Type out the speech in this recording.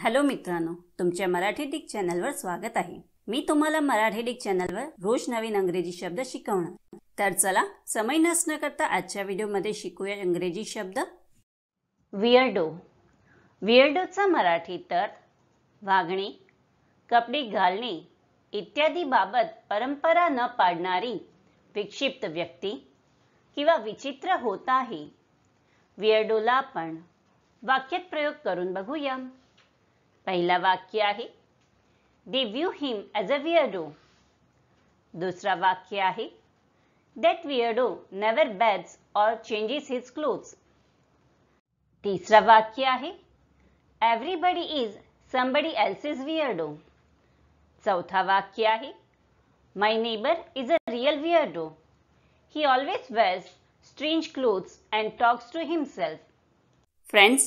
Hello मित्रांनो तुमच्या Marathi Dick चॅनलवर स्वागत आहे मी तुम्हाला मराठी डिक चॅनलवर रोज नवीन अंग्रेजी शब्द शिकवणार तर चला समय नसणं करता आजच्या व्हिडिओमध्ये शिकूया इंग्रजी शब्द विअर्डो वियर्डोचा मराठी अर्थ वागणे कपडे घालणे इत्यादी बाबत परंपरा न पाडणारी विक्षिप्त व्यक्ती किंवा विचित्र होत आहे विअर्डोला आपण वाक्यात प्रयोग करून बघूया पहला वाक्य है दे व्यू हिम एज अ वियडो दूसरा वाक्य है दैट वियडो नेवर बेड्स और चेंजेस हिज क्लोथ्स तीसरा वाक्य है everybody is somebody else is weirdo चौथा वाक्य है My neighbour is a real weirdo. He always wears strange clothes and talks to himself. Friends,